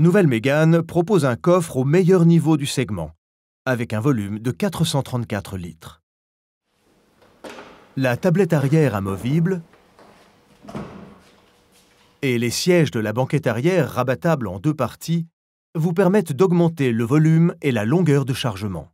nouvelle Mégane propose un coffre au meilleur niveau du segment, avec un volume de 434 litres. La tablette arrière amovible et les sièges de la banquette arrière rabattables en deux parties vous permettent d'augmenter le volume et la longueur de chargement.